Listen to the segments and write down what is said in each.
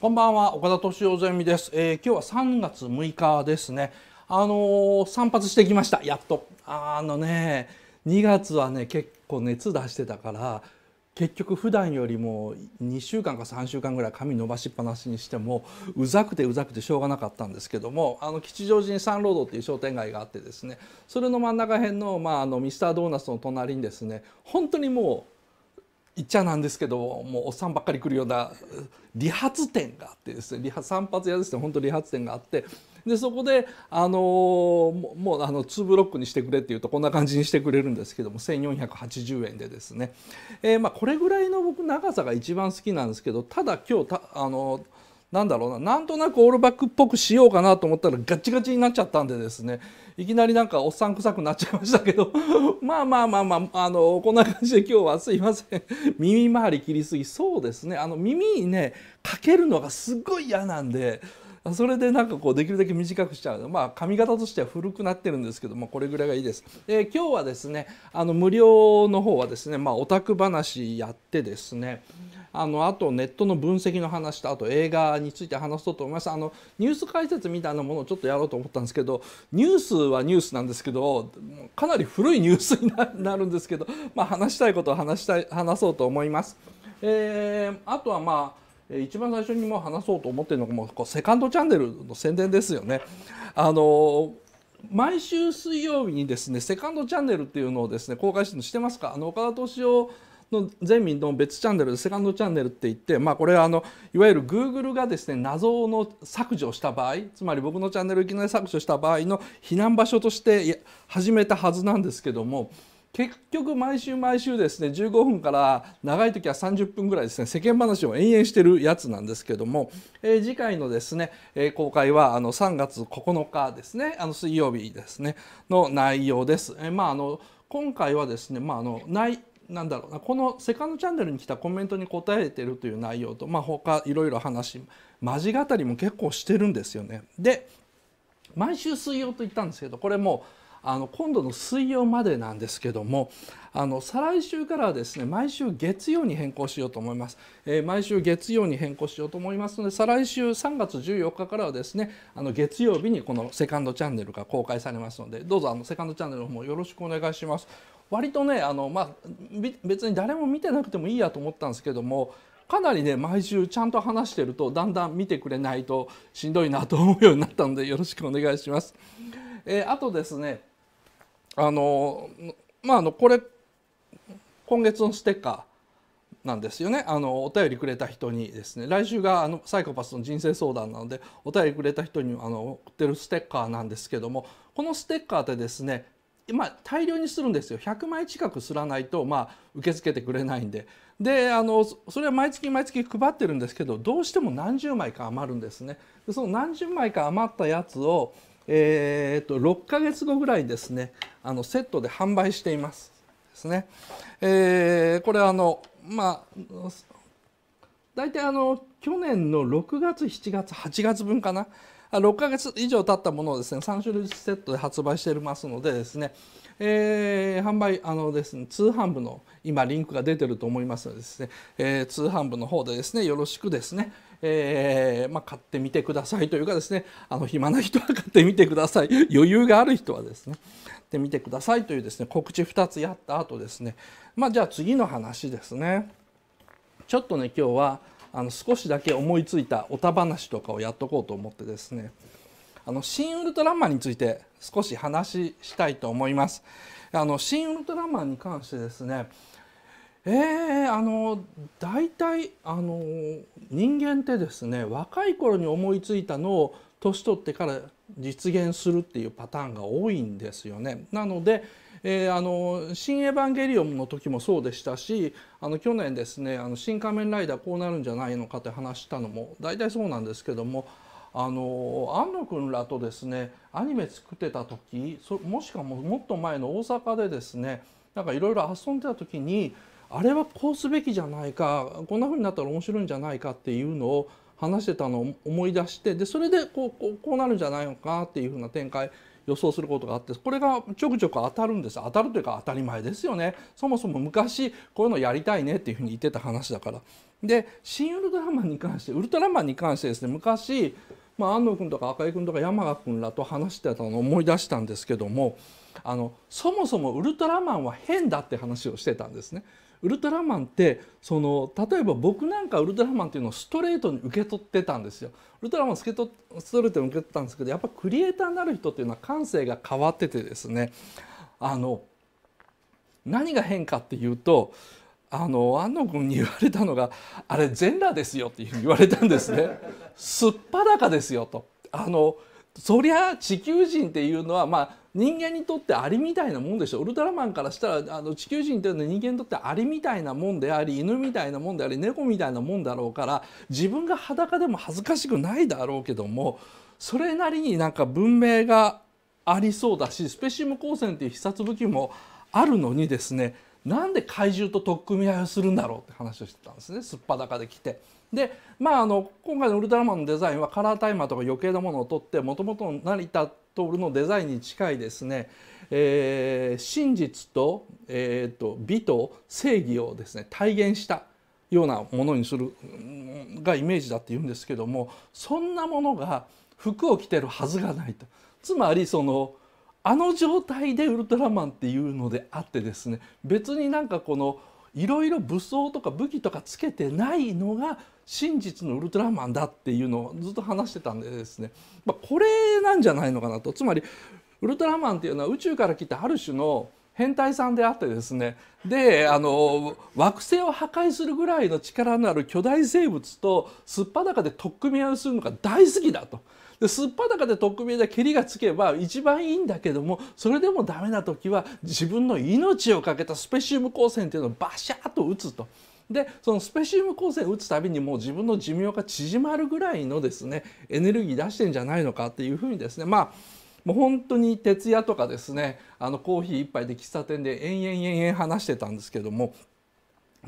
こんばんは岡田敏夫ゼミです、えー、今日は3月6日ですねあのー、散髪してきましたやっとあのね2月はね結構熱出してたから結局普段よりも2週間か3週間ぐらい髪伸ばしっぱなしにしてもうざくてうざくてしょうがなかったんですけどもあの吉祥寺にサンロードっていう商店街があってですねそれの真ん中辺の,、まああのミスタードーナツの隣にですね本当にもう言っちゃなんですけどもうおっさんばっかり来るような理髪店があってですね理髪散髪屋ですね本当理髪店があってでそこで、あのー、もうあの2ブロックにしてくれっていうとこんな感じにしてくれるんですけども1480円でですね、えー、まあ、これぐらいの僕長さが一番好きなんですけどただ今日たあのーなんだろうななんとなくオールバックっぽくしようかなと思ったらガチガチになっちゃったんでですねいきなりなんかおっさん臭くなっちゃいましたけど まあまあまあまああのこんな感じで今日はすいません 耳周り切りすぎそうですねあの耳にねかけるのがすっごい嫌なんで。それでなんかこうできるだけ短くしちゃうまあ髪型としては古くなってるんですけどもこれぐらいがいいです、え今日はですねあの無料の方はですねまあオタク話やってですねあのあとネットの分析の話とあと映画について話そうと思いますあのニュース解説みたいなものをちょっとやろうと思ったんですけどニュースはニュースなんですけどかなり古いニュースになるんですけど、まあ、話したいことを話したい話そうと思います。えー、あとはまあ一番最初にも話そうと思ってるのがもうセカンドチャンネルの宣伝ですよね。あの毎週水曜日にですねセカンドチャンネルっていうのをですね公開してるのてますかあの岡田敏夫の全民の別チャンネルセカンドチャンネルって言って、まあ、これはあのいわゆる Google がですね謎の削除した場合つまり僕のチャンネルをいきなり削除した場合の避難場所として始めたはずなんですけども結局毎週毎週ですね15分から長い時は30分ぐらいですね世間話を延々してるやつなんですけども、えー、次回のですね、えー、公開はあの3月9日ですねあの水曜日ですねの内容です。えー、まああの今回はですねまああのいなんだろうなこのセカンドチャンネルに来たコメントに答えてるという内容と、まあ、他いろいろ話交じ語りも結構してるんですよね。で毎週水曜と言ったんですけどこれもうあの今度の水曜までなんですけどもあの再来週からはですね毎週月曜に変更しようと思います、えー、毎週月曜に変更しようと思いますので再来週3月14日からはですねあの月曜日にこのセカンドチャンネルが公開されますのでどうぞあのセカンドチャンネルの方もよろしくお願いします割とねあの、まあ、別に誰も見てなくてもいいやと思ったんですけどもかなりね毎週ちゃんと話してるとだんだん見てくれないとしんどいなと思うようになったのでよろしくお願いします。えー、あとですねあのまああのこれ今月のステッカーなんですよねあのお便りくれた人にですね来週があのサイコパスの人生相談なのでお便りくれた人にあの送ってるステッカーなんですけどもこのステッカーってですね今大量にするんですよ100枚近くすらないと、まあ、受け付けてくれないんでであのそれは毎月毎月配ってるんですけどどうしても何十枚か余るんですねその何十枚か余ったやつをえーと、と6ヶ月後ぐらいですねあのセットで販売していますですね。えー、これあのまあ大体あの去年の6月7月8月分かな6ヶ月以上経ったものをですね3種類セットで発売していますのでですね、えー、販売あのですね通販部の今リンクが出てると思いますのでですね、えー、通販部の方でですねよろしくですねえー、まあ、買ってみてくださいというかですねあの暇な人は買ってみてください 余裕がある人はですねってみてくださいというですね告知2つやった後ですねまあじゃあ次の話ですねちょっとね今日はあの少しだけ思いついたおた話とかをやっとこうと思ってですねあの新ウルトラマンについて少し話したいと思います。あの新ウルトラマンに関してですねええー、あの大体あの人間ってですね若い頃に思いついたのを年取ってから実現するっていうパターンが多いんですよね。なので、えー、あの「新エヴァンゲリオン」の時もそうでしたしあの去年ですね「あの新仮面ライダーこうなるんじゃないのか」って話したのも大体そうなんですけども。あの安野君らとですねアニメ作ってた時そもしはももっと前の大阪でですねなんかいろいろ遊んでた時にあれはこうすべきじゃないかこんなふうになったら面白いんじゃないかっていうのを話してたのを思い出してでそれでこうこうこうなるんじゃないのかっていうふうな展開予想することがあってこれがちょくちょく当たるんです当たるというか当たり前ですよねそもそも昔こういうのやりたいねっていうふうに言ってた話だからで「新ウルトラマン」に関してウルトラマンに関してですね昔、まあ、安藤君とか赤井君とか山賀君らと話してたのを思い出したんですけどもあのそもそもウルトラマンは変だって話をしてたんですね。ウルトラマンってその例えば僕なんかウルトラマンっていうのをストレートに受け取ってたんですよ。ウルトラマンスケトストレートに受け取ったんですけどやっぱクリエイターになる人っていうのは感性が変わっててですねあの何が変化っていうとあの安野君に言われたのが「あれ全裸ですよ」っていうふうに言われたんですね。すっぱだかですよとあのそりゃ地球人っていうのはまあ人間にとってアリみたいなもんでしょウルトラマンからしたらあの地球人というのは人間にとってアリみたいなもんであり犬みたいなもんであり猫みたいなもんだろうから自分が裸でも恥ずかしくないだろうけどもそれなりになんか文明がありそうだしスペシウム光線っていう必殺武器もあるのにですねなんで怪獣と取っ組み合いをするんだろうって話をしてたんですねすっぱだかで来て。でまああの今回の「ウルトラマン」のデザインはカラータイマーとか余計なものを取ってもともとの成田徹のデザインに近いですね、えー、真実と,、えーと、美と正義をですね体現したようなものにするがイメージだって言うんですけどもそんなものが服を着てるはずがないと。つまりそのあの状態でウルトラマンっていうのであってですね別になんかこのいろいろ武装とか武器とかつけてないのが真実のウルトラマンだっていうのをずっと話してたんでですね、まあ、これなんじゃないのかなとつまりウルトラマンっていうのは宇宙から来たある種の変態さんであってですねであの惑星を破壊するぐらいの力のある巨大生物と素っ裸で取っ組み合いをするのが大好きだと。でっぱだかで特命で蹴りがつけば一番いいんだけどもそれでもダメな時は自分の命を懸けたスペシウム光線っていうのをバシャーと打つと。でそのスペシウム光線を打つたびにもう自分の寿命が縮まるぐらいのですねエネルギー出してんじゃないのかっていうふうにですねまあもう本当に徹夜とかですねあのコーヒー1杯で喫茶店で延々延々話してたんですけども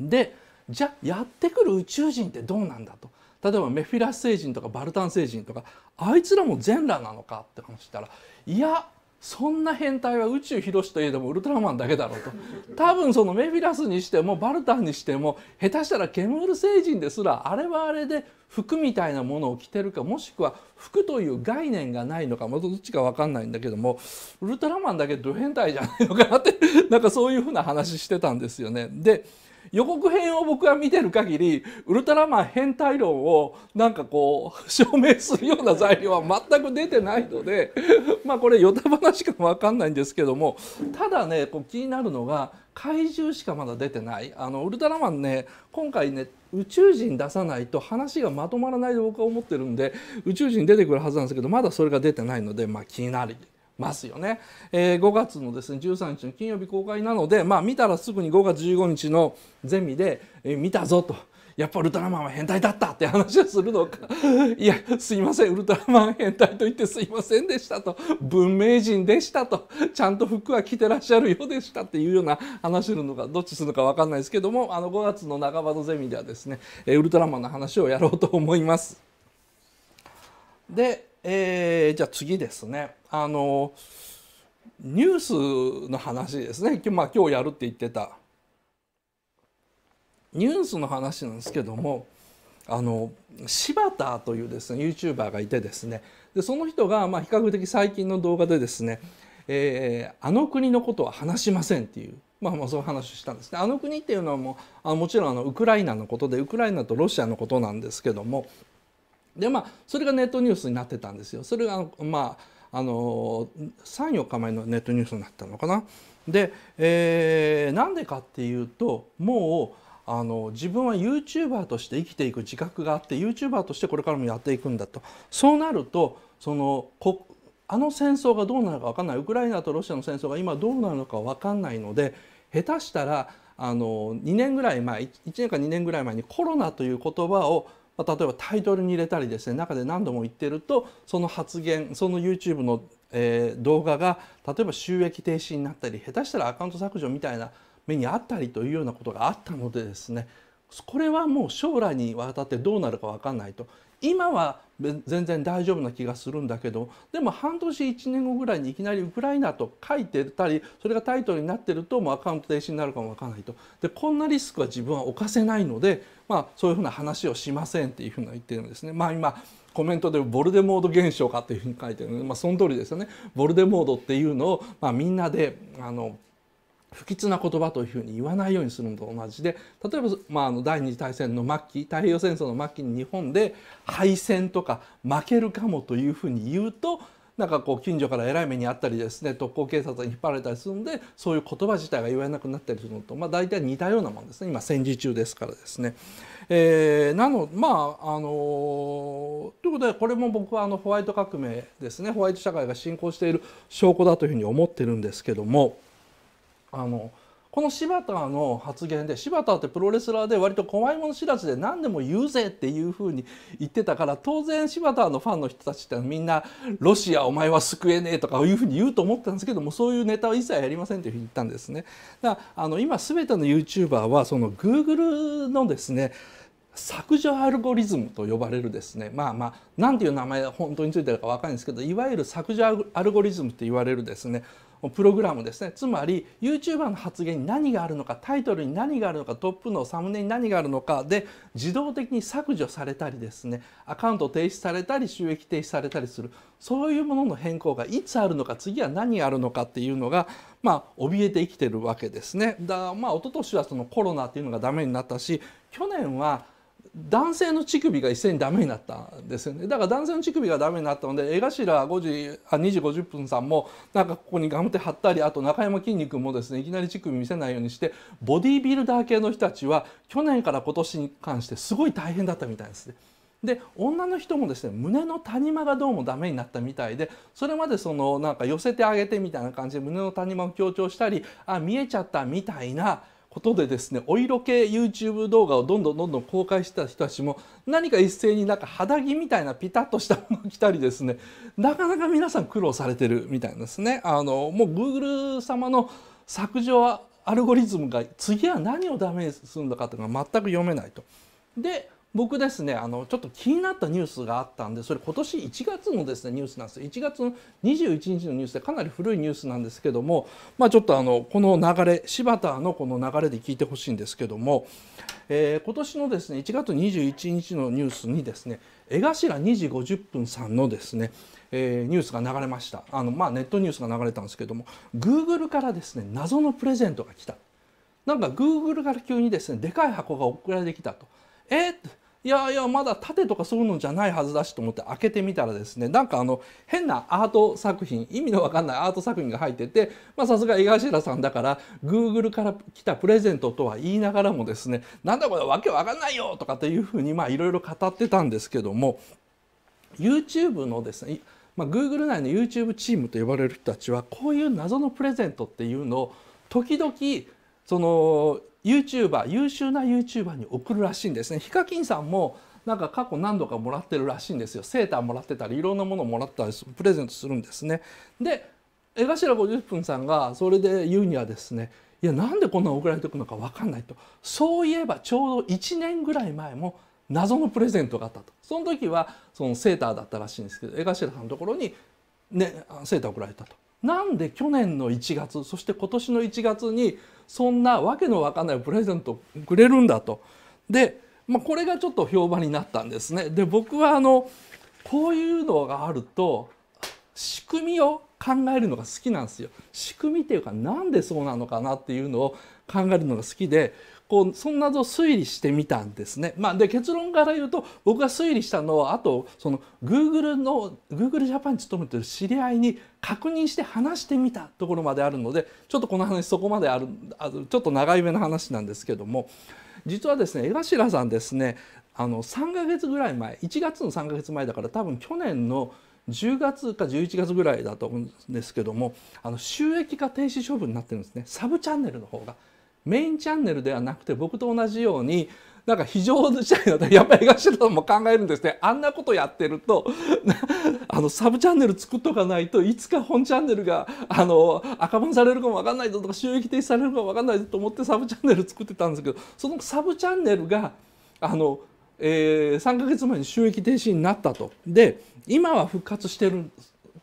でじゃあやってくる宇宙人ってどうなんだと。例えばメフィラス星人とかバルタン星人とかあいつらも全裸なのかって話したらいやそんな変態は宇宙広しといえどもウルトラマンだけだろうと 多分そのメフィラスにしてもバルタンにしても下手したらケムール星人ですらあれはあれで服みたいなものを着てるかもしくは服という概念がないのかまたどっちか分かんないんだけどもウルトラマンだけど変態じゃないのかなってなんかそういうふうな話してたんですよね。で予告編を僕が見てる限りウルトラマン変態論をなんかこう 証明するような材料は全く出てないので まあこれヨタ話かも分かんないんですけどもただねこう気になるのが怪獣しかまだ出てないあのウルトラマンね今回ね宇宙人出さないと話がまとまらないと僕は思ってるんで宇宙人出てくるはずなんですけどまだそれが出てないのでまあ気になるますよね、えー、5月のですね13日の金曜日公開なのでまあ見たらすぐに5月15日のゼミで、えー、見たぞと。やっぱウルトラマンは変態だったって話をするのか いやすいませんウルトラマン変態と言ってすいませんでしたと文明人でしたとちゃんと服は着てらっしゃるようでしたっていうような話するのかどっちするのか分かんないですけどもあの5月の半ばのゼミではですねウルトラマンの話をやろうと思います。でえー、じゃあ次ですね。あのニュースの話ですね、まあ、今日やるって言ってたニュースの話なんですけどもあの柴田というですね YouTuber がいてですねでその人がまあ比較的最近の動画でですね、えー、あの国のことは話しませんっていう。まあ、まあそういう話をしたんですねあの国っていうのはもうあもちろんあのウクライナのことでウクライナとロシアのことなんですけどもでまあそれがネットニュースになってたんですよ。それがまああの34日前のネットニュースになったのかな。で、えー、なんでかっていうともうあの自分はユーチューバーとして生きていく自覚があってユーチューバーとしてこれからもやっていくんだとそうなるとそのこあの戦争がどうなるか分かんないウクライナとロシアの戦争が今どうなるのか分かんないので下手したらあの2年ぐらい前1年か2年ぐらい前にコロナという言葉をま例えばタイトルに入れたりですね中で何度も言ってるとその発言その YouTube の、え動画が例えば収益停止になったり下手したらアカウント削除みたいな目にあったりというようなことがあったのでですねこれはもう将来にわたってどうなるか分かんないと今は全然大丈夫な気がするんだけどでも半年1年後ぐらいにいきなり「ウクライナ」と書いてたりそれがタイトルになってるともうアカウント停止になるかもわからないとでこんなリスクは自分は犯せないので、まあ、そういうふうな話をしませんっていうふうな言ってるんですね。まあ今コメントでボルデモード現象かというふうに書いてるので、まあ、その通りですよねボルデモードっていうのを、まあ、みんなであの不吉な言葉というふうに言わないようにするのと同じで例えば、まあ、あの第二次大戦の末期太平洋戦争の末期に日本で敗戦とか負けるかもというふうに言うとなんかこう近所からえらい目にあったりですね特攻警察に引っ張られたりするんでそういう言葉自体が言わなくなったりするのと、まあ、大体似たようなもんですね今戦時中ですからですね。えー、なのまああのということでこれも僕はあのホワイト革命ですねホワイト社会が進行している証拠だというふうに思ってるんですけども。あのこの柴田の発言で柴田ってプロレスラーで割と怖いもの知らずで何でも言うぜっていうふうに言ってたから当然柴田のファンの人たちってみんな「ロシアお前は救えねえ」とかいうふうに言うと思ったんですけどもそういうネタは一切やりませんというふうに言ったんですね。だあの今全ての YouTuber はその Google のですね削除アルゴリズムと呼ばれるですねまあまあ何ていう名前本当についてるか分かんないんですけどいわゆる削除アルゴリズムって言われるですねプログラムですねつまり YouTuber の発言に何があるのかタイトルに何があるのかトップのサムネに何があるのかで自動的に削除されたりですねアカウント停止されたり収益停止されたりするそういうものの変更がいつあるのか次は何があるのかっていうのがまあ怯えて生きてるわけですね。だまあ一昨年はそのコロナっていうのがダメになったし去年は男性の乳首が一斉にダメになったんですよねだから男性の乳首がダメになったので江頭5時あ2時50分さんもなんかここにガムテ貼ったりあと中山きんに君もですねいきなり乳首見せないようにしてボディービルダー系の人たちは去年から今年に関してすごい大変だったみたいですね。で女の人もですね胸の谷間がどうもダメになったみたいでそれまでそのなんか寄せてあげてみたいな感じで胸の谷間を強調したりあ見えちゃったみたいなことでですねお色系 YouTube 動画をどんどんどんどん公開してた人たちも何か一斉になんか肌着みたいなピタッとしたもの着たりですねなかなか皆さん苦労されてるみたいですね。あのもう Google 様の削除はアルゴリズムが次は何をダメにするのかというのが全く読めないと。で僕ですねあのちょっと気になったニュースがあったんでそれ今年1月のですねニュースなんです1月の21日のニュースでかなり古いニュースなんですけども、まあ、ちょっとあのこの流れ柴田のこの流れで聞いてほしいんですけども、えー、今年のですね1月21日のニュースにですね江頭2時50分さんのですね、えー、ニュースが流れましたあの、まあ、ネットニュースが流れたんですけどもグーグルからですね謎のプレゼントが来たなんかグーグルから急にですねでかい箱が送られてきたと。えー、いやいやまだ縦とかそういうのじゃないはずだしと思って開けてみたらですねなんかあの変なアート作品意味のわかんないアート作品が入っててさすが江頭さんだから Google から来たプレゼントとは言いながらもですねなんだこれわけわかんないよとかっていうふうにまあいろいろ語ってたんですけども YouTube のですねまあ、Google 内の YouTube チームと呼ばれる人たちはこういう謎のプレゼントっていうのを時々その YouTuber 優秀な YouTuber に送るらしいんですね。ヒカキンさんもなんか過去何度かもらってるらしいんですよセーターもらってたりいろんなものもらったりプレゼントするんですねで江頭50分さんがそれで言うにはですねいやなんでこんな送られてくるのか分かんないとそういえばちょうど1年ぐらい前も謎のプレゼントがあったとその時はそのセーターだったらしいんですけど江頭さんのところに、ね、セーター送られたとなんで去年の1月そして今年の1月にそんなわけのわかんないプレゼントくれるんだと。で、まあ、これがちょっと評判になったんですね。で僕はあのこういうのがあると仕組みを考えるのが好きなんですよ。仕組みっていうかなんでそうなのかなっていうのを考えるのが好きでこうそんなと推理してみたんですね。まあ、で結論から言うと僕が推理したのはあとその Google の Google ジャパンに勤めてる知り合いに確認して話してみたところまであるのでちょっとこの話そこまであるあちょっと長い目の話なんですけども実はですね江頭さんですねあの3ヶ月ぐらい前1月の3ヶ月前だから多分去年の10月か11月ぐらいだと思うんですけどもあの収益化停止処分になってるんですねサブチャンネルの方が。メインチャンネルではなくて僕と同じようになんか非常事態だとやっぱり東野も考えるんですねあんなことやってると あのサブチャンネル作っとかないといつか本チャンネルがあの赤番されるかも分かんないぞとか収益停止されるかも分かんないぞと思ってサブチャンネル作ってたんですけどそのサブチャンネルがあの、えー、3ヶ月前に収益停止になったと。で今は復活してる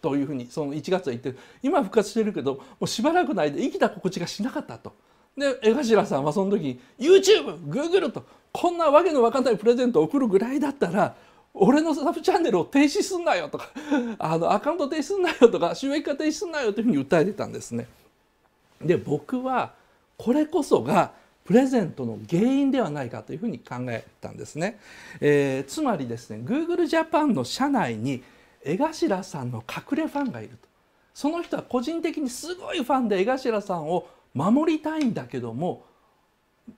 というふうにその1月は言ってる今復活してるけどもうしばらくの間生きた心地がしなかったと。で江頭さんはその時 YouTubeGoogle とこんなわけのわかんないプレゼントを送るぐらいだったら俺のサブチャンネルを停止すんなよとか あのアカウント停止すんなよとか収益化停止すんなよというふうに訴えてたんですね。で僕はこれこそがプレゼントの原因ではないかというふうに考えたんですね。えー、つまりですね Google Japan の社内に江頭さんの隠れファンがいると。その人は個人的にすごいファンで江頭さんを守りたいんだけども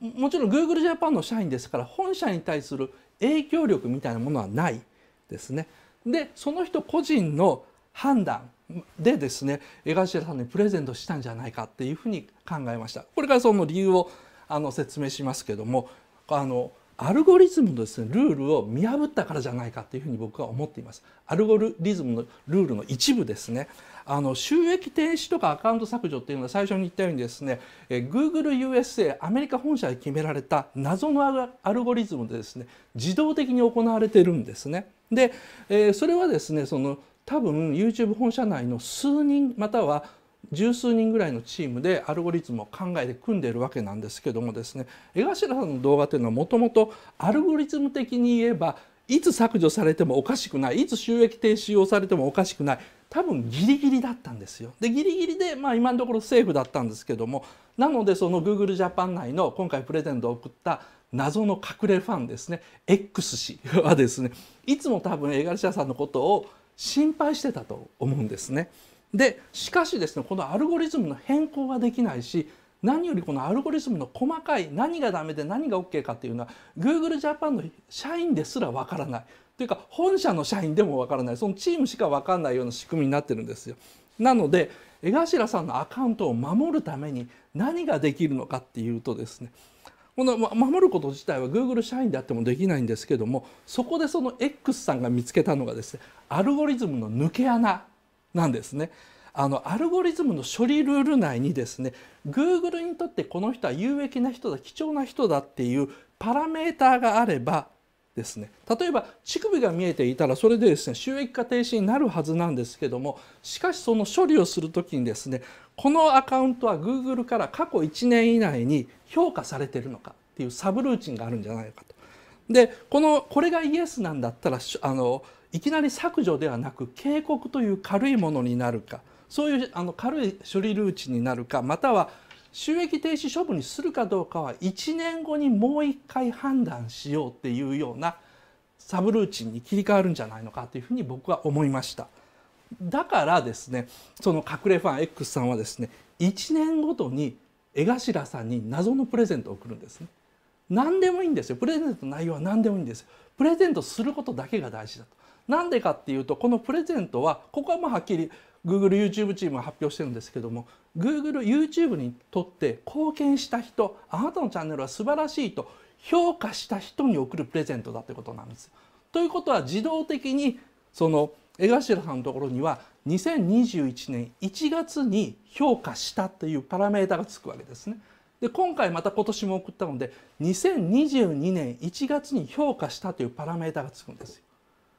もちろん Google Japan の社員ですから本社に対する影響力みたいなものはないですね。でその人個人の判断でですね江頭さんにプレゼントしたんじゃないかっていうふうに考えました。これからその理由をあの説明しますけどもあのアルゴリズムのです、ね、ルールを見破ったからじゃないかっていうふうに僕は思っています。アルゴリズムのルールの一部ですねあの収益停止とかアカウント削除っていうのは最初に言ったようにですね、え Google USA アメリカ本社で決められた謎のアルゴリズムでですね自動的に行われてるんですね。で、えそれはですねその多分 YouTube 本社内の数人または十数人ぐらいのチームでアルゴリズムを考えて組んでいるわけなんですけどもですね江頭さんの動画というのはもともとアルゴリズム的に言えばいつ削除されてもおかしくないいつ収益停止をされてもおかしくない多分ギリギリだったんですよ。でギリギリで、まあ、今のところセーフだったんですけどもなのでその Google ジャパン内の今回プレゼントを送った謎の隠れファンですね X 氏はですねいつも多分映画社さんのことを心配してたと思うんですね。でしかしですねこのアルゴリズムの変更はできないし何よりこのアルゴリズムの細かい何がダメで何が OK かっていうのは Google ジャパンの社員ですらわからないというか本社の社員でもわからないそのチームしかわかんないような仕組みになってるんですよ。なので江頭さんのアカウントを守るために何ができるのかっていうとですねこの守ること自体は Google 社員であってもできないんですけどもそこでその X さんが見つけたのがですねアルゴリズムの抜け穴なんですね。あのアルゴリズムの処理ルール内にですね Google にとってこの人は有益な人だ貴重な人だっていうパラメーターがあればですね例えば乳首が見えていたらそれでですね収益化停止になるはずなんですけどもしかしその処理をする時にですねこのアカウントは Google から過去1年以内に評価されてるのかっていうサブルーチンがあるんじゃないかと。でこのこれがイエスなんだったらあのいきなり削除ではなく警告という軽いものになるかそういうあの軽い処理ルーチンになるかまたは収益停止処分にするかどうかは1年後にもう一回判断しようっていうようなサブルーチンに切り替わるんじゃないのかというふうに僕は思いました。だからですねその隠れファン X さんはですね1年ごとに江頭さんに謎のプレゼントを送るんですね。何でもいいんですよプレゼントの内容は何でもいいんですよ。プレゼントすることだけが大事だと。なんでかっていうとこのプレゼントはここはまあはっきり Google、YouTube チームが発表してるんですけども Google、YouTube にとって貢献した人あなたのチャンネルは素晴らしいと評価した人に送るプレゼントだということなんです。ということは自動的にその江頭さんのところには2021年1月に評価したというパラメータがつくわけですね。で今回また今年も送ったので2022年1月に評価したというパラメータがつくんですよ。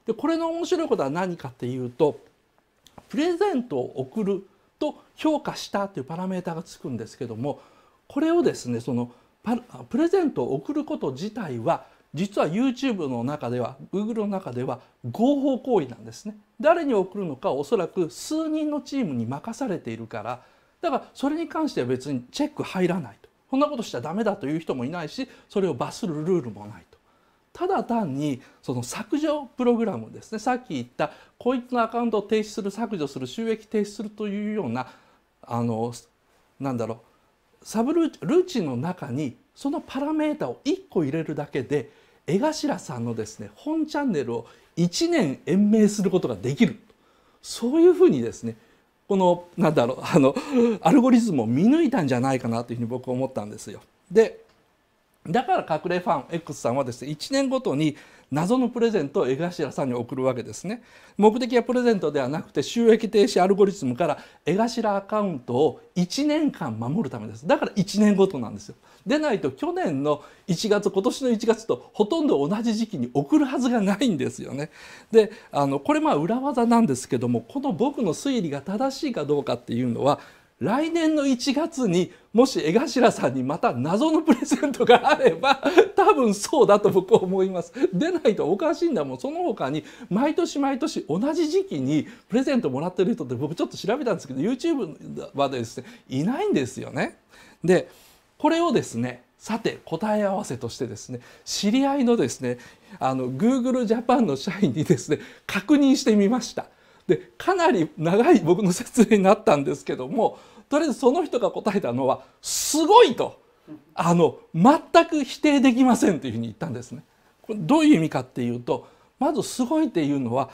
でこれの面白いことは何かっていうとプレゼントを贈ると評価したというパラメータがつくんですけどもこれをですねそのプレゼントを贈ること自体は実は YouTube の中では Google の中では合法行為なんですね誰に送るのかおそらく数人のチームに任されているからだからそれに関しては別にチェック入らないとこんなことしちゃダメだという人もいないしそれを罰するルールもないただ単にその削除プログラムですねさっき言ったこいつのアカウントを停止する削除する収益停止するというようなあのなんだろうサブルーチンの中にそのパラメータを1個入れるだけで江頭さんのですね本チャンネルを1年延命することができるそういうふうにですねこのなんだろうあのアルゴリズムを見抜いたんじゃないかなというふうに僕は思ったんですよ。でだから隠れファン X さんはですね1年ごとに謎のプレゼントを江頭さんに送るわけですね目的はプレゼントではなくて収益停止アルゴリズムから江頭アカウントを1年間守るためですだから1年ごとなんですよでないと去年の1月今年の1月とほとんど同じ時期に送るはずがないんですよねであのこれまあ裏技なんですけどもこの僕の推理が正しいかどうかっていうのは来年の1月にもし江頭さんにまた謎のプレゼントがあれば多分そうだと僕は思います。でないとおかしいんだもんその他に毎年毎年同じ時期にプレゼントもらってる人って僕ちょっと調べたんですけど YouTube はですねいないんですよね。でこれをですねさて答え合わせとしてですね知り合いのですねあの Google ジャパンの社員にですね確認してみました。でかなり長い僕の説明になったんですけどもとりあえずその人が答えたのは「すごい!」とあの全く否定できませんというふうに言ったんですね。これどういう意味かっていうとまず「すごい」っていうのは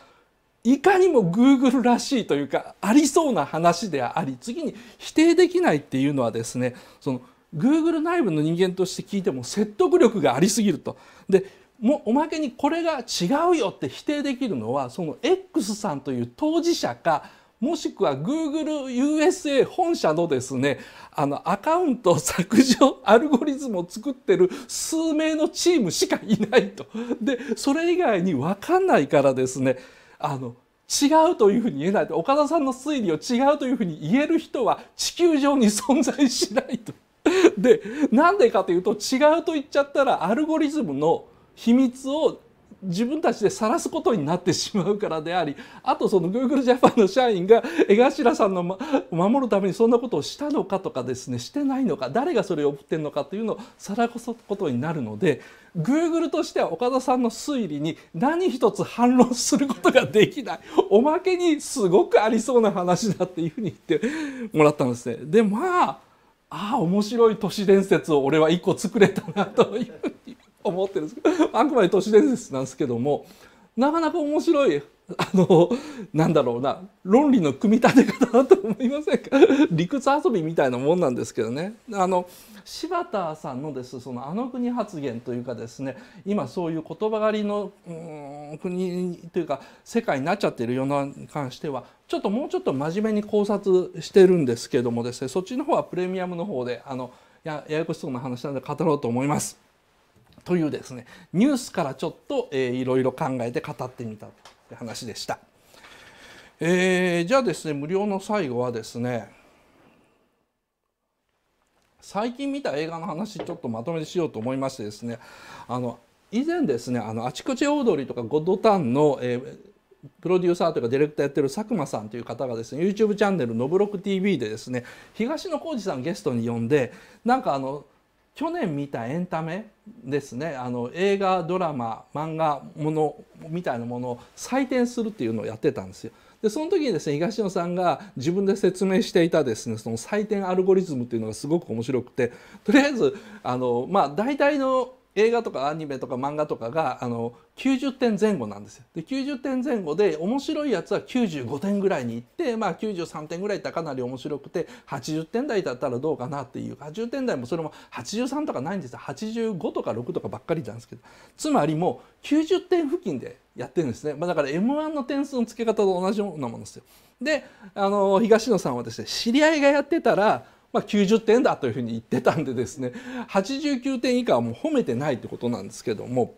いかにもグーグルらしいというかありそうな話であり次に否定できないっていうのはですねそのグーグル内部の人間として聞いても説得力がありすぎると。でもおまけにこれが違うよって否定できるのはその X さんという当事者かもしくは Google USA 本社のですね、あのアカウント削除アルゴリズムを作ってる数名のチームしかいないと。で、それ以外にわかんないからですね、あの、違うというふうに言えないと。岡田さんの推理を違うというふうに言える人は地球上に存在しないと。で、なんでかというと違うと言っちゃったらアルゴリズムの秘密を自分たちで晒すことになってしまうからでありあとその Google ジャパンの社員が江頭さんの、ま、守るためにそんなことをしたのかとかですねしてないのか誰がそれを送ってるのかというのを晒すことになるので Google としては岡田さんの推理に何一つ反論することができないおまけにすごくありそうな話だっていうふうに言ってもらったんですね。でまあああ面白い都市伝説を俺は1個作れたなというふうに思ってるんですけどあくまで都市伝説なんですけどもなかなか面白いあのなんだろうな論理の組み立て方だと思いませんか 理屈遊びみたいなもんなんですけどねあの柴田さんのですそのあの国発言というかですね今そういう言葉狩りの国というか世界になっちゃってる世の中に関してはちょっともうちょっと真面目に考察してるんですけどもですねそっちの方はプレミアムの方であのややこしそうな話なんで語ろうと思います。というですねニュースからちょっと、えいろいろ考えて語ってみたって話でした。えー、じゃあですね無料の最後はですね最近見た映画の話ちょっとまとめしようと思いましてですねあの以前ですねあのあちこちオーりとかゴッドタンの、えー、プロデューサーというかディレクターやってる佐久間さんという方がですね YouTube チャンネル「のぶろく TV」でですね東野幸治さんゲストに呼んでなんかあの去年見たエンタメですねあの映画ドラマ漫画ものみたいなものを採点するっていうのをやってたんですよ。でその時にですね東野さんが自分で説明していたですねその採点アルゴリズムっていうのがすごく面白くてとりあえずあのまあ大体の映画とかアニメとか漫画とかがあの90点前後なんですよ。で90点前後で面白いやつは95点ぐらいにいって、まあ、93点ぐらいいったらかなり面白くて80点台だったらどうかなっていう80点台もそれも83とかないんですよ85とか6とかばっかりなんですけどつまりもう90点付近でやってるんですね、まあ、だから m 1の点数の付け方と同じようなものですよ。であの東野さんはですね知り合いがやってたらまあ、90点だというふうに言ってたんでですね89点以下はもう褒めてないってことなんですけども。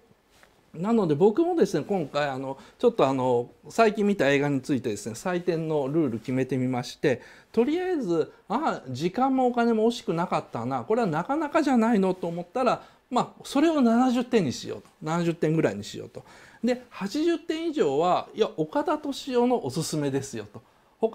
なので僕もですね今回あのちょっとあの最近見た映画についてですね採点のルール決めてみましてとりあえずああ時間もお金も惜しくなかったなこれはなかなかじゃないのと思ったらまあそれを70点にしようと70点ぐらいにしようとで80点以上はいや岡田敏夫のおすすめですよと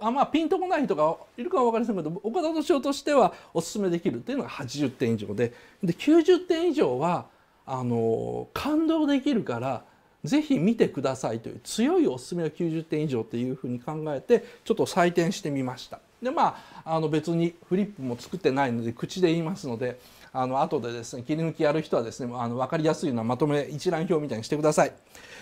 あまあ、ピンとこない人がいるかは分かりませんけど岡田斗司夫としてはおすすめできるというのが80点以上でで90点以上はあの感動できるからぜひ見てくださいという強いおすすめは90点以上というふうに考えてちょっと採点してみました。でまあ、あの別にフリップも作ってないので口で言いますのであの後でですね切り抜きやる人はですねあの分かりやすいようなまとめ一覧表みたいにしてください。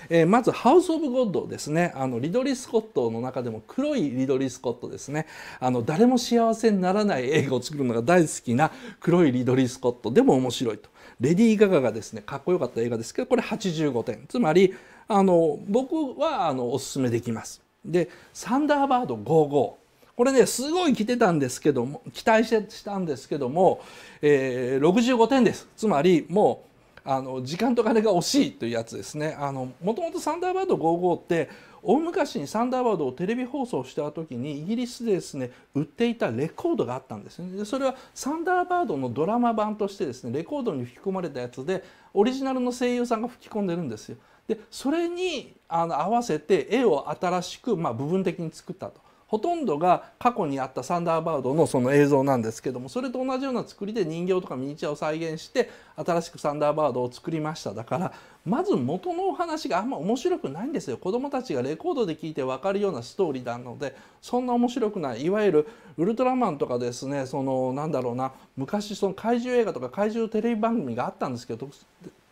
えー、まず「ハウス・オブ・ゴッド」ですねあのリドリー・スコットの中でも黒いリドリー・スコットですねあの誰も幸せにならない映画を作るのが大好きな黒いリドリー・スコットでも面白いとレディー・ガガがですねかっこよかった映画ですけどこれ85点つまりあの僕はあのおすすめできます。で「サンダーバード55」これねすごい来てたんですけども期待してしたんですけども、えー、65点ですつまりもうあの時間と金が惜しいというやつですねもともとサンダーバード55って大昔にサンダーバードをテレビ放送した時にイギリスでですね売っていたレコードがあったんですねでそれはサンダーバードのドラマ版としてですねレコードに吹き込まれたやつでオリジナルの声優さんが吹き込んでるんですよでそれにあの合わせて絵を新しく、まあ、部分的に作ったとほとんどが過去にあったサンダーバードのその映像なんですけどもそれと同じような作りで人形とかミニチュアを再現して新しくサンダーバードを作りましただからまず元のお話があんま面白くないんですよ子どもたちがレコードで聞いて分かるようなストーリーなのでそんな面白くないいわゆるウルトラマンとかですねそのなんだろうな昔その怪獣映画とか怪獣テレビ番組があったんですけど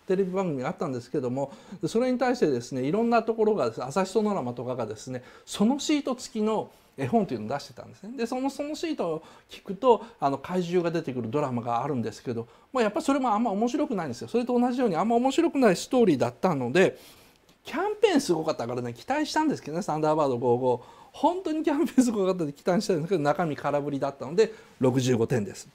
テレビ番組があったんですけどもそれに対してですねいろんなところが朝日ソノラマとかがですねそのシート付きの絵本というのを出してたんですねでそのそのシートを聞くとあの怪獣が出てくるドラマがあるんですけど、まあ、やっぱりそれもあんま面白くないんですよそれと同じようにあんま面白くないストーリーだったのでキャンペーンすごかったからね期待したんですけどね「サンダーバード55」本当にキャンペーンすごかったで期待したんですけど中身空振りだったので65点です。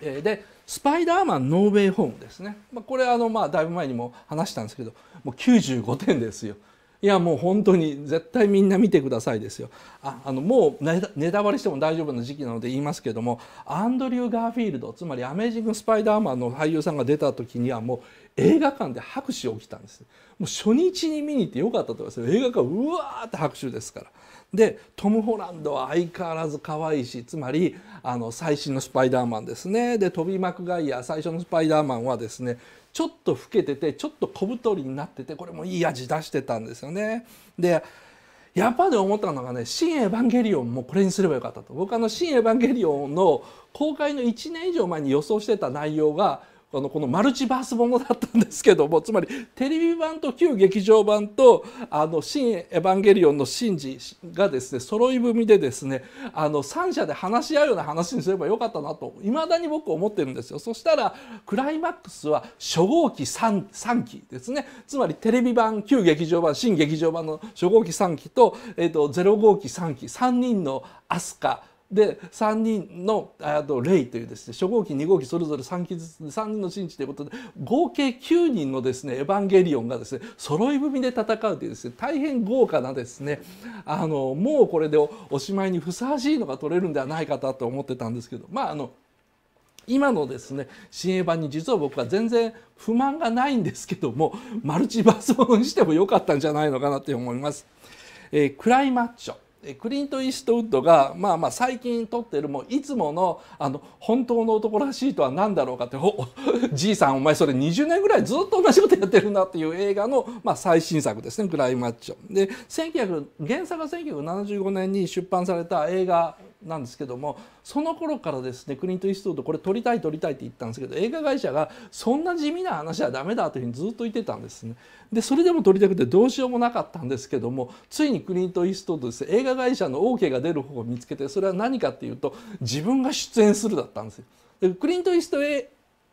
でスパイダーマンノーウェイホームですね、まあ、これあのまあだいぶ前にも話したんですけどもう95点ですよいやもう本当に絶対みんな見てくださいですよああのもうネタバレしても大丈夫な時期なので言いますけどもアンドリュー・ガーフィールドつまり「アメージング・スパイダーマン」の俳優さんが出た時にはもう映画館で拍手起きたんですもう初日に見に行ってよかったと思います映画館うわーって拍手ですからでトム・ホランドは相変わらず可愛いしつまりあの最新の「スパイダーマン」ですねでトビー・マクガイア最初の「スパイダーマン」はですねちょっと老けててちょっと小太りになっててこれもいい味出してたんですよね。でやっぱり思ったのがね「新エヴァンゲリオン」もこれにすればよかったと僕あの「新エヴァンゲリオン」の公開の1年以上前に予想してた内容があのこのマルチバースものだったんですけども つまりテレビ版と旧劇場版と「あの新エヴァンゲリオン」の神事がですね揃い踏みでですねあの3社で話し合うような話にすればよかったなといまだに僕思ってるんですよ。そしたらクライマックスは初号機 3, 3機ですねつまりテレビ版旧劇場版新劇場版の初号機3機と,、えーと、0号機3機3人の飛鳥で3人のと霊というですね初号機2号機それぞれ 3, 機ずつ3人の神父ということで合計9人のですねエヴァンゲリオンがですね揃い踏みで戦うというですね大変豪華なですねあのもうこれでおしまいにふさわしいのが取れるんではないかと思ってたんですけどまああの今のですね新エヴァに実は僕は全然不満がないんですけどもマルチバースもにしてもよかったんじゃないのかなって思います。えー、クライマッチョクリント・イーストウッドが、まあ、まあ最近撮ってるもいつものあの本当の男らしいとは何だろうかって「じいさんお前それ20年ぐらいずっと同じことやってるな」っていう映画の、まあ、最新作ですね「クライマッチョ」で原作は1975年に出版された映画なんですけどもその頃からですねクリント・イーストウッドこれ撮りたい撮りたいって言ったんですけど映画会社がそんな地味な話はダメだというふうにずっと言ってたんですね。でそれでも撮りたくてどうしようもなかったんですけどもついにクリント・イーストウッドですね映画会社の OK が出る方を見つけてそれは何かっていうと自分が出演するだったんですよ。でクリント・イーストウ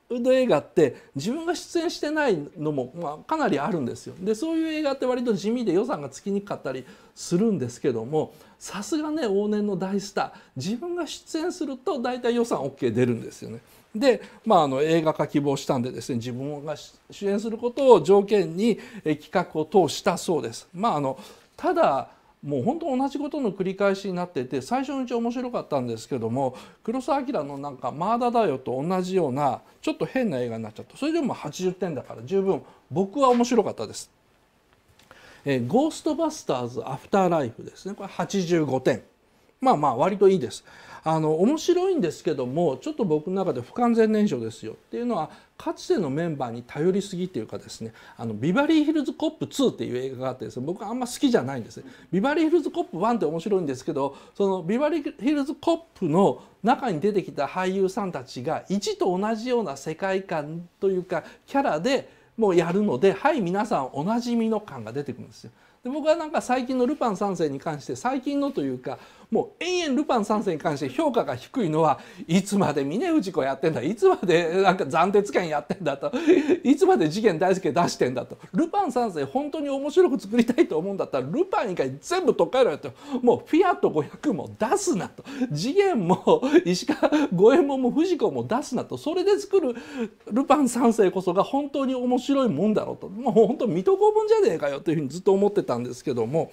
ド映画って自分が出演してないのも、まかなりあるんですよでそういう映画って割と地味で予算がつきにくかったりするんですけどもさすがね往年の大スター自分が出演すると大体予算 OK 出るんですよね。で、まあ、あの映画化希望したんでですね自分が主演することを条件に企画を通したそうです。まあ、あのただもう本当同じことの繰り返しになってて最初のうち面白かったんですけども黒澤明のなんか「マーダだよ」と同じようなちょっと変な映画になっちゃったそれでも80点だから十分僕は面白かったです。えー、ゴーストバスターズアフターライフですねこれ85点。まあまあ割といいです。あの面白いんですけどもちょっと僕の中で不完全燃焼ですよっていうのはかつてのメンバーに頼りすぎっていうかですねあのビバリーヒルズコップ2っていう映画があってですね僕はあんま好きじゃないんですねビバリーヒルズコップ1って面白いんですけどそのビバリーヒルズコップの中に出てきた俳優さんたちが1と同じような世界観というかキャラでもうやるのではい皆さんおなじみの感が出てくるんですよ。で僕はなんか最近の「ルパン三世」に関して最近のというかもう延々ルパン三世に関して評価が低いのはいつまで峰藤子やってんだいつまでなんか斬鉄剣やってんだと いつまで事件大輔出してんだとルパン三世本当に面白く作りたいと思うんだったらルパン以外全部取っ替えろよともうフィアット500も出すなと次元も石川五右衛門も藤子も出すなとそれで作るルパン三世こそが本当に面白いもんだろうともう本当水戸黄門じゃねえかよというふうにずっと思ってたんですけども。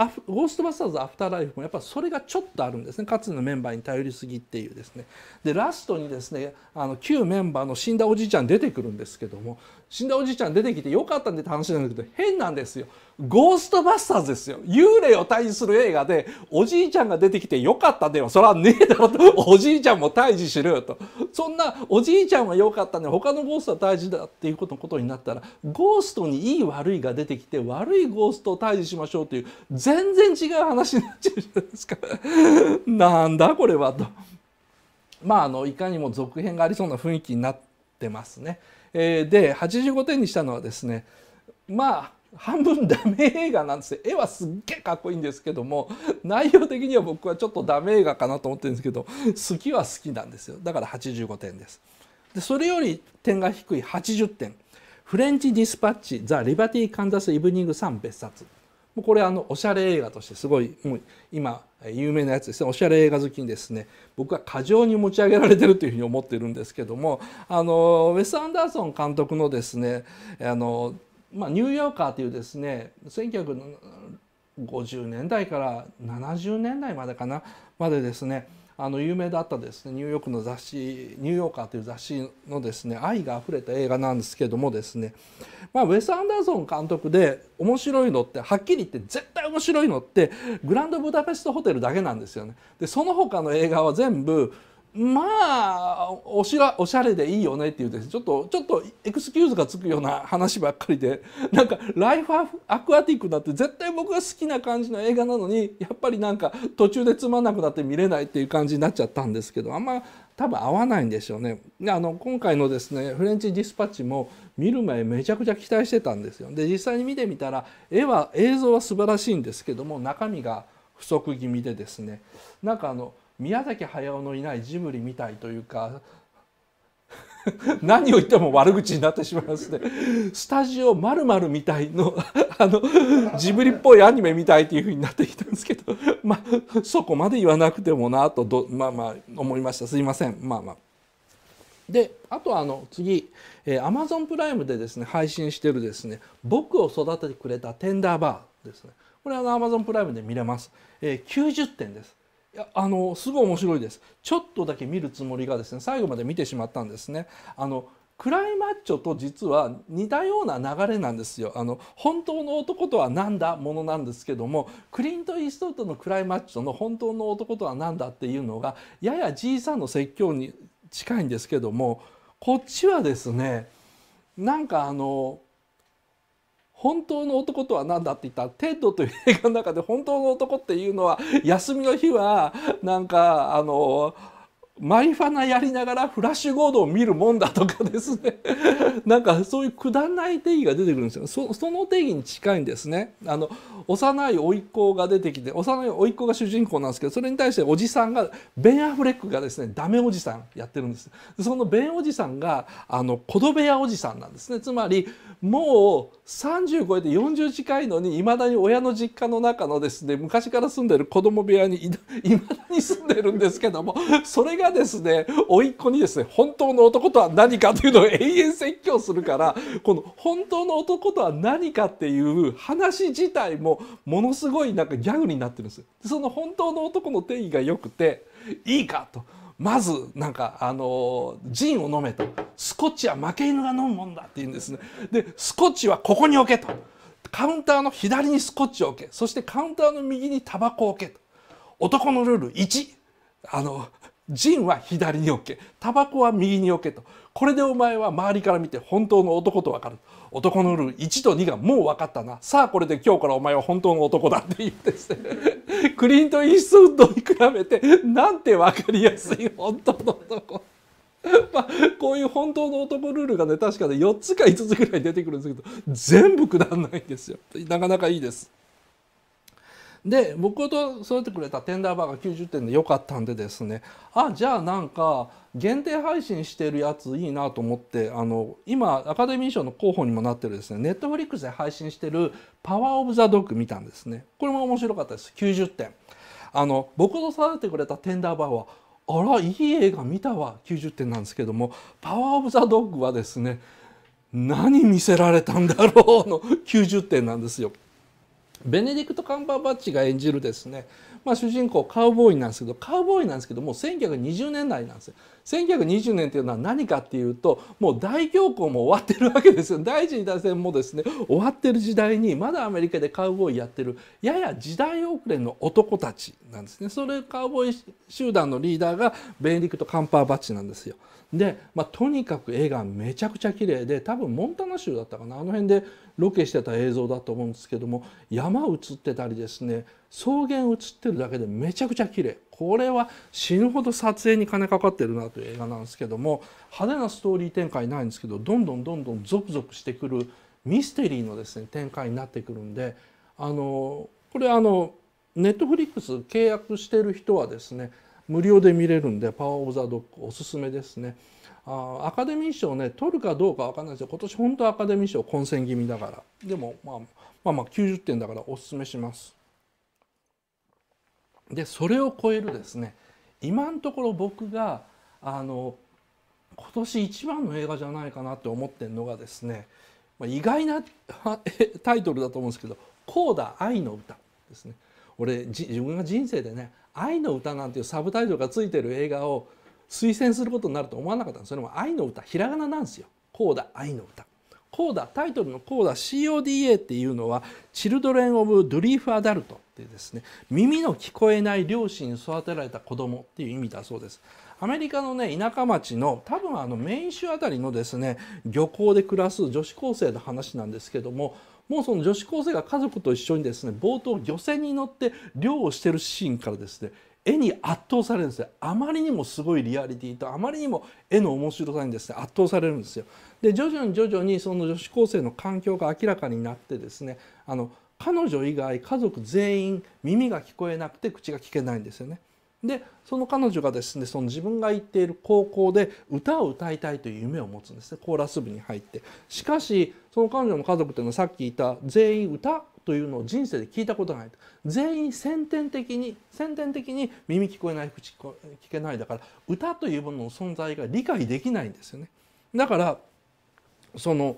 アフゴーストバスターズアフターライフもやっぱそれがちょっとあるんですねかつてのメンバーに頼りすぎっていうですねでラストにですねあの旧メンバーの死んだおじいちゃん出てくるんですけども死んだおじいちゃん出てきてよかったんでって話じゃなく変なんですよゴーストバスターズですよ幽霊を退治する映画でおじいちゃんが出てきてよかったでも、それはねえだろとおじいちゃんも退治しろよとそんなおじいちゃんはよかったね他のゴーストは退治だっていうことのことになったらゴーストにいい悪いが出てきて悪いゴーストを退治しましょうという全然違う話になっちゃうじゃないですか なんだこれはとまああのいかにも続編がありそうな雰囲気になってますね。えー、で85点にしたのはですねまあ半分ダメ映画なんですよ絵はすっげえかっこいいんですけども内容的には僕はちょっとダメ映画かなと思ってるんですけど好きは好きなんですよだから85点ですでそれより点が低い80点フレンチ・ディスパッチ・ザ・リバティ・カンザス・イブニング・サン別冊もうこれあのおしゃれ映画としてすごいもう今有名なやつですねおしゃれ映画好きにですね僕は過剰に持ち上げられてるというふうに思ってるんですけどもあのウェス・アンダーソン監督のですねあの、まあ、ニューヨーカーというですね1950年代から70年代までかなまでですねあの有名だったですねニューヨークの雑誌「ニューヨーカー」という雑誌のですね愛があふれた映画なんですけどもですね、まあ、ウェス・アンダーソン監督で面白いのってはっきり言って絶対面白いのってグランドブダペストホテルだけなんですよね。でその他の映画は全部まあおしらおしゃれでいいよねっていうです、ちょっとちょっとエクスキューズがつくような話ばっかりで なんかライフアクアティックだって絶対僕が好きな感じの映画なのにやっぱりなんか途中でつまんなくなって見れないっていう感じになっちゃったんですけどあんま多分合わないんでしょうね。であの今回のですねフレンチ・ディスパッチも見る前めちゃくちゃ期待してたんですよ。で実際に見てみたら絵は映像は素晴らしいんですけども中身が不足気味でですねなんかあの宮崎駿のいないジブリみたいというか 何を言っても悪口になってしまいますねスタジオまるみたいのあのジブリっぽいアニメみたいというふうになってきたんですけどまあそこまで言わなくてもなとどまあまあ思いましたすいませんまあまあ。であとあの次、えー、Amazon プライムでですね配信してるですね「僕を育ててくれたテンダーバー」ですねこれはあの a m プライムで見れます、えー、90点ですいやあのすごい面白いですちょっとだけ見るつもりがですね最後まで見てしまったんですねあのライマッチョと実は似たような流れなんですよあの本当の男とは何だものなんですけどもクリント・イーストウッドのクライマッチョの本当の男とは何だっていうのがややじいさんの説教に近いんですけどもこっちはですねなんかあの本当の男とは何だって言ったらテッドという映画の中で本当の男っていうのは休みの日はなんかあのマリファナやりながらフラッシュゴードを見るもんだとかですね なんかそういうくだらない定義が出てくるんですよそその定義に近いんですねあの幼い甥っ子が出てきて幼い甥っ子が主人公なんですけどそれに対しておじさんがベン・アフレックがですねダメおじさんやってるんですそのベンおじさんがあの子供部屋おじさんなんですねつまりもう30超えて40近いのにいまだに親の実家の中のですね昔から住んでる子供部屋にいまだに住んでるんですけどもそれががですね、甥っ子にですね、本当の男とは何かというのを永遠説教するから、この本当の男とは何かっていう話自体もものすごいなんかギャグになってるんですよ。その本当の男の定義が良くて、いいかと。まずなんかあのジンを飲めとスコッチは負け犬が飲むもんだって言うんですねでスコッチはここに置けとカウンターの左にスコッチを置けそしてカウンターの右にタバコを置けと男のルール1あの陣は左に置けタバコは右に置けとこれでお前は周りから見て本当の男と分かる男のルール1と2がもう分かったなさあこれで今日からお前は本当の男だって言ってですねクリント・イースウッドに比べてなんて分かりやすい本当の男まあ、こういう本当の男ルールがね確かね4つか5つぐらい出てくるんですけど全部くだらないんですよなかなかいいです。で僕ほど添えてくれたテンダーバーが90点で良かったんでですねあじゃあなんか限定配信してるやついいなと思ってあの今アカデミー賞の候補にもなってるですねネットフリックスで配信してる「パワー・オブ・ザ・ドッグ」見たんですねこれも面白かったです90点あの僕ほど育ててくれたテンダーバーはあらいい映画見たわ90点なんですけども「パワー・オブ・ザ・ドッグ」はですね何見せられたんだろうの90点なんですよ。ベネディクト・カンバーバッチが演じるですね、まあ、主人公カウボーイなんですけどカウボーイなんですけどもう1920年代なんですよ1920年というのは何かっていうともう大恐慌も終わってるわけですよ第一次大戦もですね終わってる時代にまだアメリカでカウボーイやってるやや時代遅れの男たちなんですねそれカウボーイ集団のリーダーがベンリクとカンパーバッチなんですよ。で、まあ、とにかく絵がめちゃくちゃ綺麗で多分モンタナ州だったかなあの辺でロケしてた映像だと思うんですけども山映ってたりですね草原映ってるだけでめちゃくちゃ綺麗これは死ぬほど撮影に金かかってるなという映画なんですけども派手なストーリー展開ないんですけどどんどんどんどんゾクゾクしてくるミステリーのですね展開になってくるんであのこれあのネットフリックス契約してる人はですね無料で見れるんで「パワー・オブ・ザ・ドッグ」おすすめですね。あアカデミー賞ね取るかどうか分かんないですけど今年本当アカデミー賞混戦気味だからでも、まあ、まあまあ90点だからおすすめします。でそれを超えるですね今のところ僕があの今年一番の映画じゃないかなって思ってるのがですね意外な タイトルだと思うんですけど「コーダ愛の歌」ですね。俺自分が人生でね「愛の歌」なんていうサブタイトルがついてる映画を推薦することになると思わなかったんですそれも「愛の歌」ひらがななんですよ。コーダ愛の歌コーダタイトルのコーダ CODA っていうのは「チルドレン・オブ・ドリーフ・アダルト」ってですね耳の聞こえない両親に育てられた子供っていう意味だそうです。アメリカのね田舎町の多分あのメイン州あたりのですね漁港で暮らす女子高生の話なんですけどももうその女子高生が家族と一緒にですね冒頭漁船に乗って漁をしてるシーンからですね絵に圧倒されるんですよあまりにもすごいリアリティとあまりにも絵の面白さにですね圧倒されるんですよ。で徐々に徐々にその女子高生の環境が明らかになってですねあの彼女以外家族全員耳が聞こえなくて口が聞けないんですよね。でその彼女がですねその自分が行っている高校で歌を歌いたいという夢を持つんですねコーラス部に入ってしかしその彼女の家族というのはさっき言った全員歌というのを人生で聞いたことがない全員先天的に先天的に耳聞こえない口聞けないだから歌というものの存在が理解できないんですよねだからその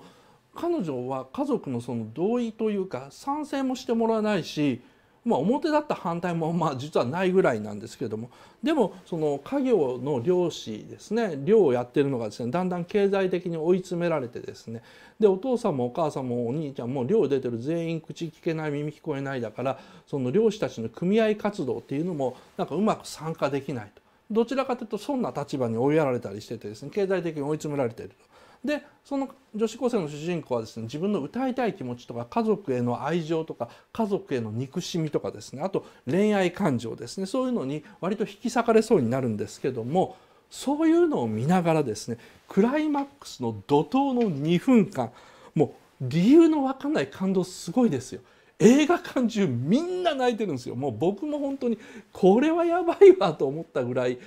彼女は家族のその同意というか賛成もしてもらわないし、まあ、表だった反対もまあ実はないぐらいなんですけれどもでもその家業の漁師ですね漁をやってるのがですねだんだん経済的に追い詰められてですねでお父さんもお母さんもお兄ちゃんも漁出てる全員口聞けない耳聞こえないだからその漁師たちの組合活動っていうのもなんかうまく参加できないと。どちらかというとそんな立場に追いやられたりしててですね経済的に追い詰められていると。でその女子高生の主人公はですね自分の歌いたい気持ちとか家族への愛情とか家族への憎しみとかですねあと恋愛感情ですねそういうのに割と引き裂かれそうになるんですけどもそういうのを見ながらですねクライマックスの怒涛の2分間もう理由の分かんない感動すごいですよ。映画館中みんな泣いてるんですよもう僕も本当にこれはやばいわと思ったぐらい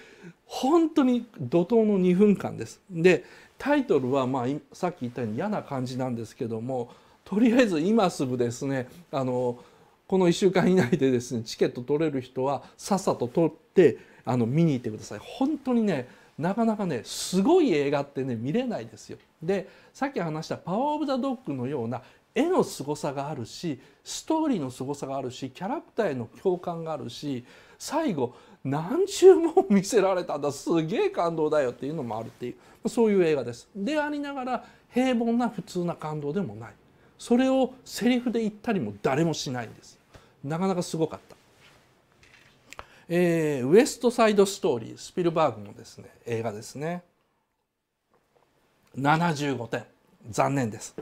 本当に怒涛の2分間です。でタイトルは、まあ、さっき言ったように嫌な感じなんですけどもとりあえず今すぐですねあのこの1週間以内でですねチケット取れる人はさっさと取ってあの見に行ってください。本当にねなかなかねすごい映画ってね見れないですよ。でさっき話した「パワー・オブ・ザ・ドッグ」のような絵の凄さがあるしストーリーの凄さがあるしキャラクターへの共感があるし最後何十も見せられたんだすげえ感動だよっていうのもあるっていうそういう映画です。でありながら平凡な普通な感動でもないそれをセリフで言ったりも誰もしないんです。なかなかすごかった。えー、ウエストサイドストーリースピルバーグのですね映画ですね75点残念です。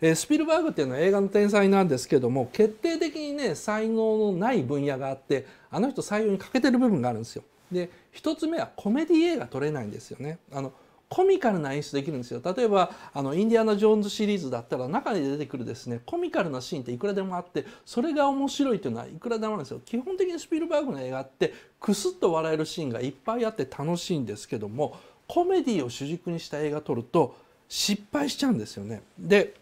えー、スピルバーグっていうのは映画の天才なんですけども決定的にね才能のない分野があってあの人採用に欠けてる部分があるんですよ。で一つ目はコメディ映画撮れないんですよね。あのコミカルな演出できるんですよ例えばあのインディアナ・ジョーンズシリーズだったら中に出てくるですねコミカルなシーンっていくらでもあってそれが面白いというのはいくらでもあるんですよ基本的にスピルバーグの映画ってクスッと笑えるシーンがいっぱいあって楽しいんですけどもコメディを主軸にした映画撮ると失敗しちゃうんですよね。で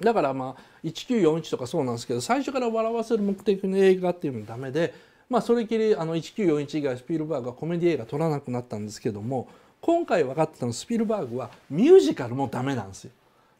だからまあ1941とかそうなんですけど最初から笑わせる目的の映画っていうのはダメで、まあ、それきりあの1941以外スピルバーグはコメディ映画撮らなくなったんですけども今回分かってたのスピルバーグはミュージカルもダメなんですよ。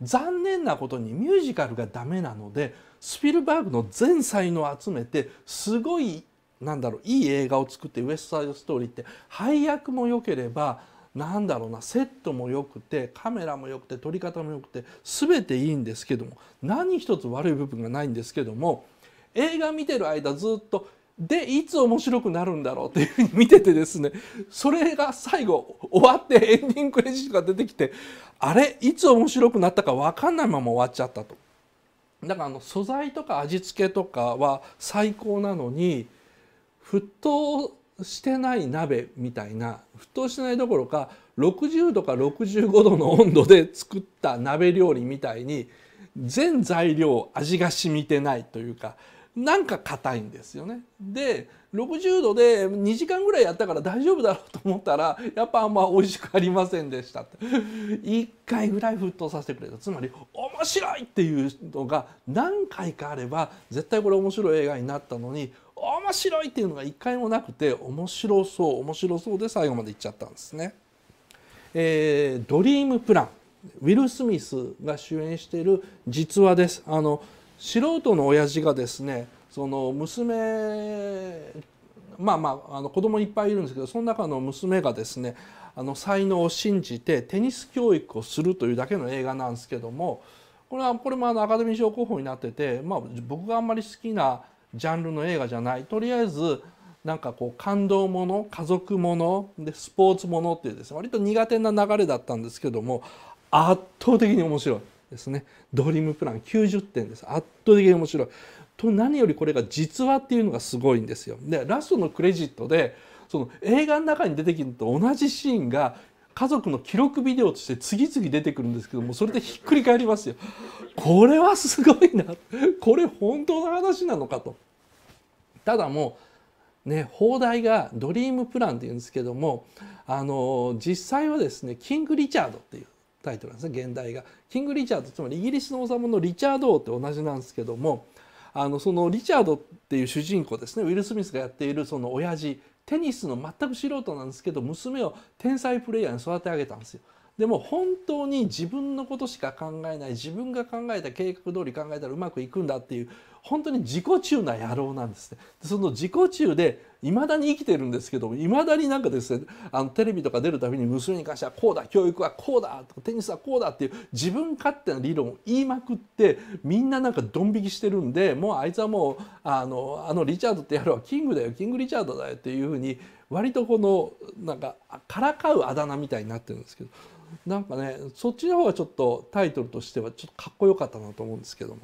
残念なことにミュージカルがダメなのでスピルバーグの全才能を集めてすごいなんだろういい映画を作ってウエストサイドストーリーって配役も良ければなんだろうなセットも良くてカメラも良くて撮り方も良くて全ていいんですけども何一つ悪い部分がないんですけども映画見てる間ずっとでいつ面白くなるんだろうっていうふうに見ててですねそれが最後終わってエンディングクレジットが出てきてあれいつ面白くなったか分かんないまま終わっちゃったと。だからあの素材とか味付けとかは最高なのに沸騰してない鍋みたいな沸騰してないどころか60度か65度の温度で作った鍋料理みたいに全材料味が染みてないというかなんか硬いんですよね。で60度で2時間ぐらいやったから大丈夫だろうと思ったらやっぱあんま美味しくありませんでしたて1回ぐらい沸騰させてくれたつまり面白いっていうのが何回かあれば絶対これ面白い映画になったのに面白いっていうのが一回もなくて面白そう面白そうで最後までいっちゃったんですね。えー、ドリームプランウィル・スミスが主演している実話ですあの素人の親父がですねその娘まあまああの子供いっぱいいるんですけどその中の娘がですねあの才能を信じてテニス教育をするというだけの映画なんですけどもこれはこれもあのアカデミー賞候補になってて、まあ、僕があんまり好きなジャンルの映画じゃないとりあえずなんかこう感動もの家族ものでスポーツものっていうですね割と苦手な流れだったんですけども圧倒的に面白いですね「ドリームプラン」90点です圧倒的に面白いと何よりこれが実話っていうのがすごいんですよでラストのクレジットでその映画の中に出てきると同じシーンが家族の記録ビデオとして次々出てくるんですけどもそれでひっくり返りますよこれはすごいなこれ本当の話なのかとただもうね砲台がドリームプランっていうんですけどもあの実際はですねキング・リチャードっていうタイトルなんですね現代が。キング・リチャードつまりイギリスの王様のリチャード王って同じなんですけどもあのそのリチャードっていう主人公ですねウィル・スミスがやっているその親父テニスの全く素人なんですけど娘を天才プレーヤーに育て上げたんですよ。でも本当に自分のことしか考えない自分が考えた計画通り考えたらうまくいくんだっていう本当に自己中な野郎なんですね。その自己中でいまだに生きてるんですけどいまだになんかですねあのテレビとか出るたびに娘に関してはこうだ教育はこうだとかテニスはこうだっていう自分勝手な理論を言いまくってみんななんかドン引きしてるんでもうあいつはもうあのあのリチャードってやるはキングだよキングリチャードだよっていうふうに割とこのなんかからかうあだ名みたいになってるんですけどなんかねそっちの方がちょっとタイトルとしてはちょっとかっこよかったなと思うんですけども。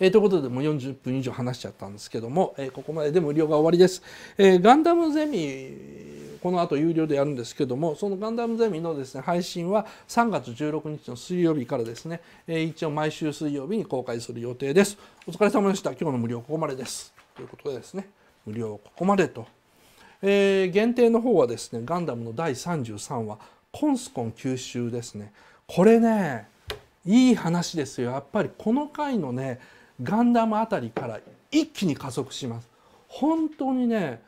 えー、ということでもう40分以上話しちゃったんですけども、えー、ここまでで無料が終わりです。えー、ガンダムゼミこの後有料でやるんですけどもそのガンダムゼミのですね配信は3月16日の水曜日からですね、え一応毎週水曜日に公開する予定です。お疲れ様でした。今日の無料ここまでです。ということでですね無料ここまでと。え限定の方はですねガンダムの第33話コンスコン吸収ですねこれねいい話ですよやっぱりこの回のねガンダムあたりから一気に加速します本当にね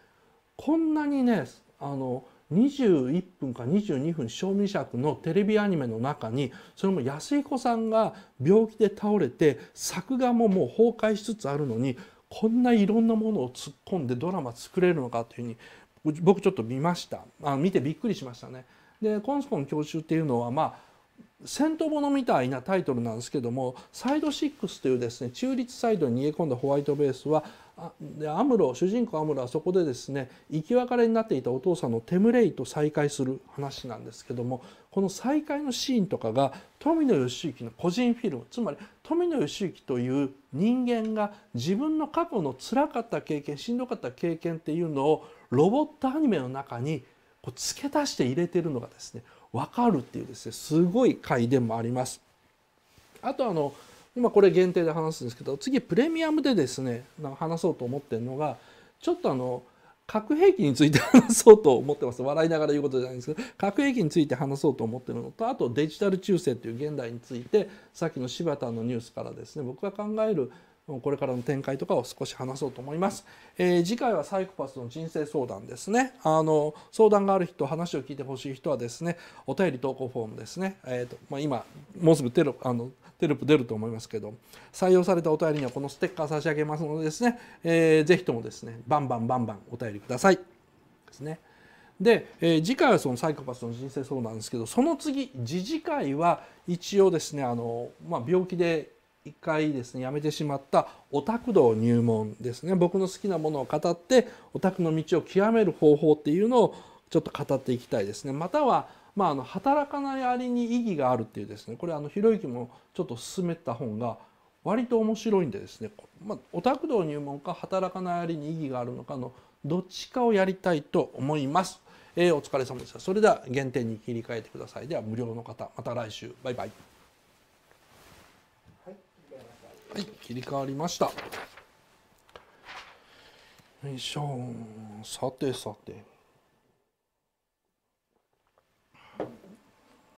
こんなにねあの21分か22分賞味尺のテレビアニメの中にそれも安彦さんが病気で倒れて作画ももう崩壊しつつあるのにこんないろんなものを突っ込んでドラマ作れるのかというふうに僕ちょっと見ましたあ見てびっくりしましたねで「コンスコン教習」っていうのはまあ戦闘ものみたいなタイトルなんですけどもサイド6というですね中立サイドに逃げ込んだホワイトベースはアムロ主人公アムロはそこでですね生き別れになっていたお父さんのテムレイと再会する話なんですけどもこの再会のシーンとかが富野義行の個人フィルムつまり富野義行という人間が自分の過去の辛かった経験しんどかった経験っていうのをロボットアニメの中にこう付け足して入れてるのがですね分かるっていうですねすごい回でもあります。あとあの今これ限定で話すんですけど次プレミアムでですね話そうと思ってるのがちょっとあの核兵器について話そうと思ってます笑いながら言うことじゃないんですけど核兵器について話そうと思ってるのとあとデジタル中世という現代についてさっきの柴田のニュースからですね僕が考えるこれからの展開とかを少し話そうと思います。えー、次回はサイコパスの人生相談ですね。あの相談がある人、話を聞いてほしい人はですね、お便り投稿フォームですね。えーとまあ、今もうすぐテロあのテロップ出ると思いますけど、採用されたお便りにはこのステッカー差し上げますのでですね、えー、ぜひともですね、バンバンバンバンお便りください。ですね。で、えー、次回はそのサイコパスの人生相談ですけど、その次、次次回は一応ですね、あのまあ、病気で一回ですねやめてしまったオタク道入門ですね僕の好きなものを語ってオタクの道を極める方法っていうのをちょっと語っていきたいですねまたは、まあ、あの働かないありに意義があるっていうですねこれあのひろゆきもちょっと勧めた本が割と面白いんでですね、まあ、オタク道入門か働かないありに意義があるのかのどっちかをやりたいと思います。えー、お疲れ様でした。それでは原点に切り替えてください。では無料の方、また来週。バイバイ。はい切り替わりましたよいしょさてさて